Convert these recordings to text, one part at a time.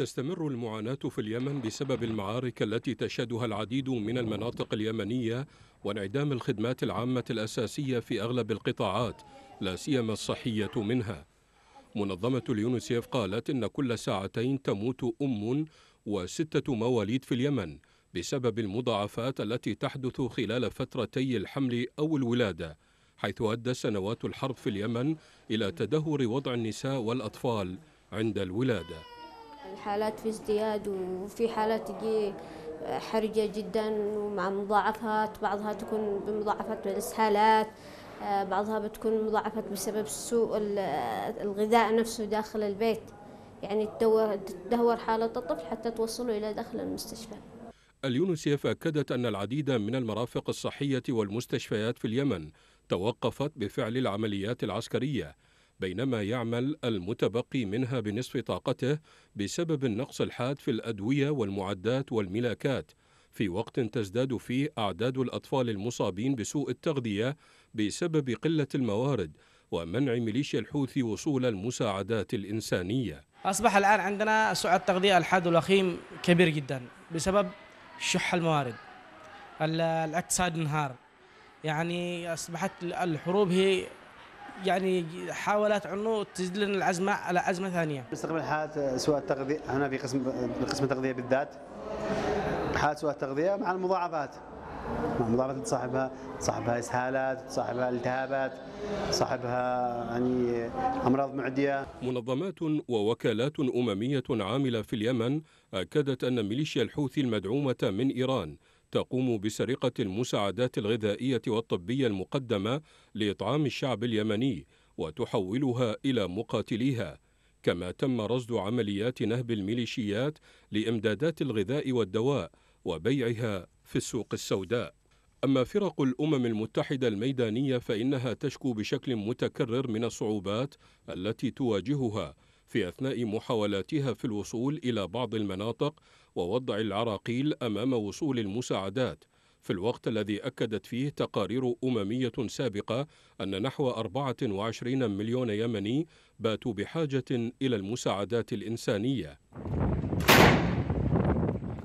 تستمر المعاناة في اليمن بسبب المعارك التي تشهدها العديد من المناطق اليمنية وانعدام الخدمات العامة الأساسية في أغلب القطاعات لا سيما الصحية منها منظمة اليونسيف قالت إن كل ساعتين تموت أم وستة مواليد في اليمن بسبب المضاعفات التي تحدث خلال فترتي الحمل أو الولادة حيث أدى سنوات الحرب في اليمن إلى تدهور وضع النساء والأطفال عند الولاده الحالات في ازدياد وفي حالات تجي حرجة جدا ومع مضاعفات بعضها تكون بمضاعفات بالإسهالات آه، بعضها بتكون مضاعفات بسبب سوء الغذاء نفسه داخل البيت يعني تدهور حالة الطفل حتى توصله إلى داخل المستشفى اليونسيف أكدت أن العديد من المرافق الصحية والمستشفيات في اليمن توقفت بفعل العمليات العسكرية بينما يعمل المتبقي منها بنصف طاقته بسبب النقص الحاد في الأدوية والمعدات والملاكات في وقت تزداد فيه أعداد الأطفال المصابين بسوء التغذية بسبب قلة الموارد ومنع ميليشيا الحوثي وصول المساعدات الإنسانية أصبح الآن عندنا سوء التغذية الحاد والأخيم كبير جدا بسبب شح الموارد الاقتصاد انهار يعني أصبحت الحروب هي يعني حاولت انه تزيد لنا العزمه على ازمه ثانيه. نستقبل حالات سوء التغذيه هنا في قسم قسم التغذيه بالذات حالات سوء التغذيه مع المضاعفات مضاعفات تصاحبها تصاحبها اسهالات تصاحبها التهابات تصاحبها يعني امراض معديه منظمات ووكالات امميه عامله في اليمن اكدت ان ميليشيا الحوثي المدعومه من ايران تقوم بسرقة المساعدات الغذائية والطبية المقدمة لإطعام الشعب اليمني وتحولها إلى مقاتليها كما تم رصد عمليات نهب الميليشيات لإمدادات الغذاء والدواء وبيعها في السوق السوداء أما فرق الأمم المتحدة الميدانية فإنها تشكو بشكل متكرر من الصعوبات التي تواجهها في أثناء محاولاتها في الوصول إلى بعض المناطق ووضع العراقيل أمام وصول المساعدات في الوقت الذي أكدت فيه تقارير أممية سابقة أن نحو 24 مليون يمني باتوا بحاجة إلى المساعدات الإنسانية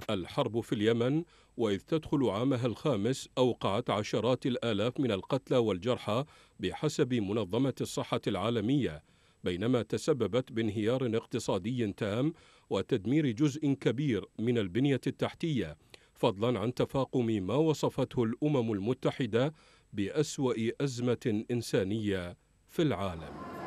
الحرب في اليمن وإذ تدخل عامها الخامس أوقعت عشرات الآلاف من القتلى والجرحى بحسب منظمة الصحة العالمية بينما تسببت بانهيار اقتصادي تام وتدمير جزء كبير من البنيه التحتيه فضلا عن تفاقم ما وصفته الامم المتحده باسوا ازمه انسانيه في العالم